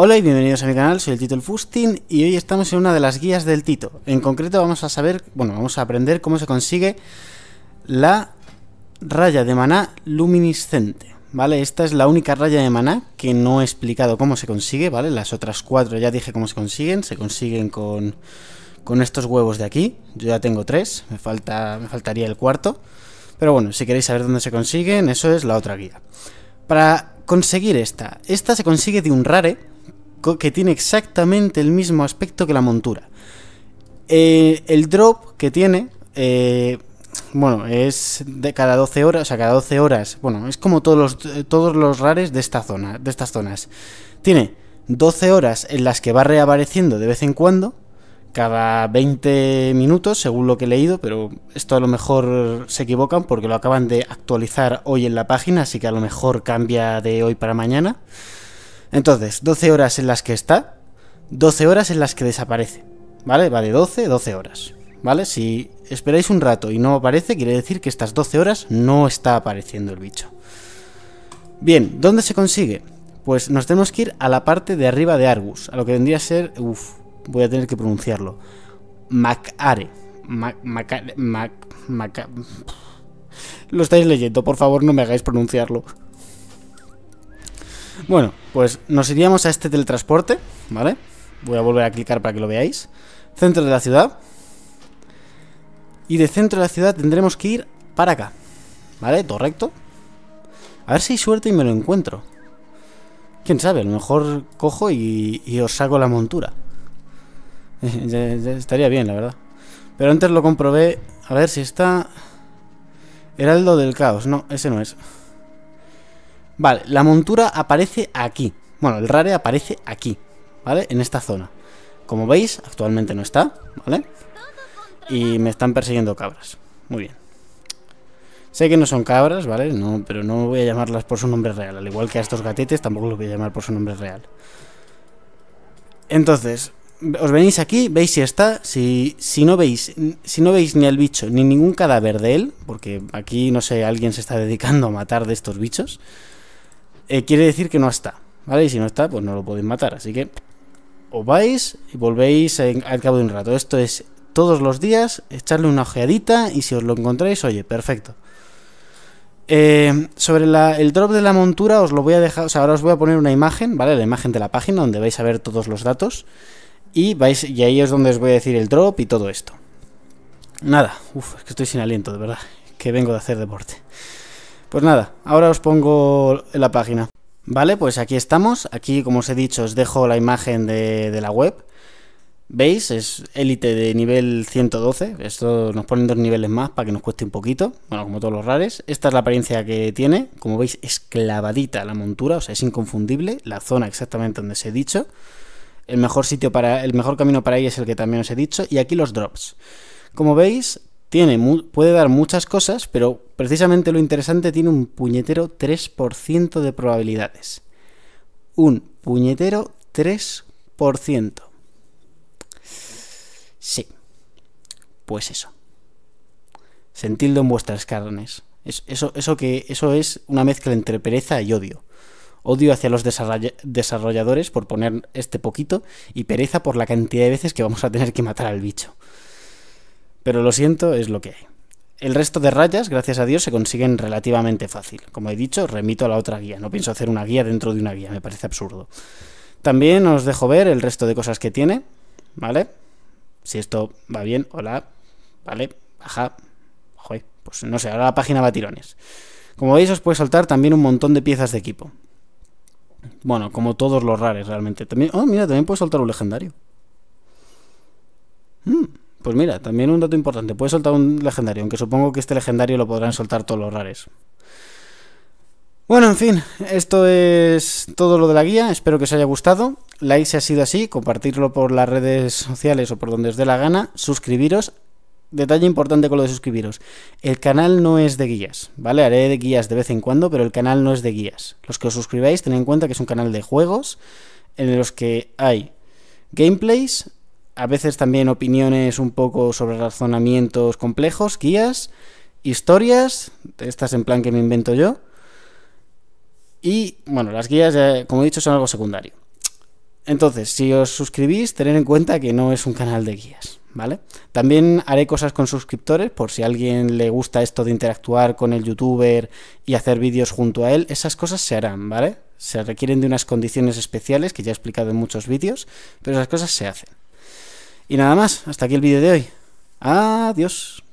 Hola y bienvenidos a mi canal, soy el Tito el Fustin y hoy estamos en una de las guías del Tito. En concreto vamos a saber, bueno, vamos a aprender cómo se consigue la raya de maná luminiscente, ¿vale? Esta es la única raya de maná que no he explicado cómo se consigue, ¿vale? Las otras cuatro ya dije cómo se consiguen, se consiguen con, con estos huevos de aquí, yo ya tengo tres, me, falta, me faltaría el cuarto, pero bueno, si queréis saber dónde se consiguen, eso es la otra guía. Para conseguir esta, esta se consigue de un rare, que tiene exactamente el mismo aspecto que la montura. Eh, el drop que tiene, eh, bueno, es de cada 12 horas, o sea, cada 12 horas, bueno, es como todos los, eh, todos los rares de, esta zona, de estas zonas. Tiene 12 horas en las que va reapareciendo de vez en cuando, cada 20 minutos, según lo que he leído, pero esto a lo mejor se equivocan porque lo acaban de actualizar hoy en la página, así que a lo mejor cambia de hoy para mañana. Entonces, 12 horas en las que está, 12 horas en las que desaparece. ¿Vale? Va de 12, 12 horas. ¿Vale? Si esperáis un rato y no aparece, quiere decir que estas 12 horas no está apareciendo el bicho. Bien, ¿dónde se consigue? Pues nos tenemos que ir a la parte de arriba de Argus, a lo que vendría a ser... Uf, voy a tener que pronunciarlo. Macare. Mac, Macare. Mac, lo estáis leyendo, por favor no me hagáis pronunciarlo. Bueno, pues nos iríamos a este teletransporte, ¿vale? Voy a volver a clicar para que lo veáis. Centro de la ciudad. Y de centro de la ciudad tendremos que ir para acá. ¿Vale? Todo recto. A ver si hay suerte y me lo encuentro. Quién sabe, a lo mejor cojo y, os saco la montura. Estaría bien, la verdad. Pero antes lo comprobé. A ver si está... Heraldo del caos. No, ese no es. Vale, la montura aparece aquí. Bueno, el rare aparece aquí, ¿vale? En esta zona. Como veis, actualmente no está, ¿vale? Y me están persiguiendo cabras. Muy bien. Sé que no son cabras, ¿vale? No, pero no voy a llamarlas por su nombre real. Al igual que a estos gatetes, tampoco los voy a llamar por su nombre real. Entonces, os venís aquí, veis si está, si, si, no veis, si no veis ni el bicho ni ningún cadáver de él, porque aquí no sé, alguien se está dedicando a matar de estos bichos. Eh, quiere decir que no está, ¿vale? Y si no está, pues no lo podéis matar. Así que os vais y volvéis al cabo de un rato. Esto es todos los días, echarle una ojeadita y si os lo encontráis, oye, perfecto. Eh, sobre el drop de la montura os lo voy a dejar, o sea, ahora os voy a poner una imagen, ¿vale? La imagen de la página donde vais a ver todos los datos y, vais, y ahí es donde os voy a decir el drop y todo esto. Nada, uff, es que estoy sin aliento, de verdad, que vengo de hacer deporte. Pues nada, ahora os pongo en la página. Vale, pues aquí estamos. Aquí, como os he dicho, os dejo la imagen de, la web. ¿Veis? Es élite de nivel 112. Esto nos ponen dos niveles más para que nos cueste un poquito. Bueno, como todos los rares. Esta es la apariencia que tiene. Como veis, es clavadita la montura. O sea, es inconfundible. La zona exactamente donde os he dicho. El mejor sitio para. El mejor camino para ir es el que también os he dicho. Y aquí los drops. Como veis, tiene puede dar muchas cosas, pero precisamente lo interesante tiene un puñetero 3% de probabilidades. Un puñetero 3%. Sí. Pues eso. Sentidlo en vuestras carnes. eso, que, eso es una mezcla entre pereza y odio. Odio hacia los desarrolladores por poner este poquito y pereza por la cantidad de veces que vamos a tener que matar al bicho pero lo siento, es lo que hay. El resto de rayas, gracias a Dios, se consiguen relativamente fácil. Como he dicho, remito a la otra guía. No pienso hacer una guía dentro de una guía, me parece absurdo. También os dejo ver el resto de cosas que tiene, ¿vale? Si esto va bien, hola, ¿vale? Baja. Joder, pues no sé, ahora la página va a tirones. Como veis, os puede saltar también un montón de piezas de equipo. Bueno, como todos los rares realmente. También, oh, mira, también puede soltar un legendario. Hmm. Pues mira, también un dato importante, Puede soltar un legendario, aunque supongo que este legendario lo podrán soltar todos los rares. Bueno, en fin, esto es todo lo de la guía, espero que os haya gustado. Like si ha sido así, compartirlo por las redes sociales o por donde os dé la gana, suscribiros. Detalle importante con lo de suscribiros. El canal no es de guías, ¿vale? Haré de guías de vez en cuando, pero el canal no es de guías. Los que os suscribáis, tened en cuenta que es un canal de juegos en los que hay gameplays, a veces también opiniones un poco sobre razonamientos complejos, guías, historias, estas en plan que me invento yo. Y bueno, las guías, como he dicho, son algo secundario. Entonces, si os suscribís, tened en cuenta que no es un canal de guías, ¿vale? También haré cosas con suscriptores, por si a alguien le gusta esto de interactuar con el youtuber y hacer vídeos junto a él, esas cosas se harán, ¿vale? Se requieren de unas condiciones especiales que ya he explicado en muchos vídeos, pero esas cosas se hacen. Y nada más, hasta aquí el vídeo de hoy. Adiós.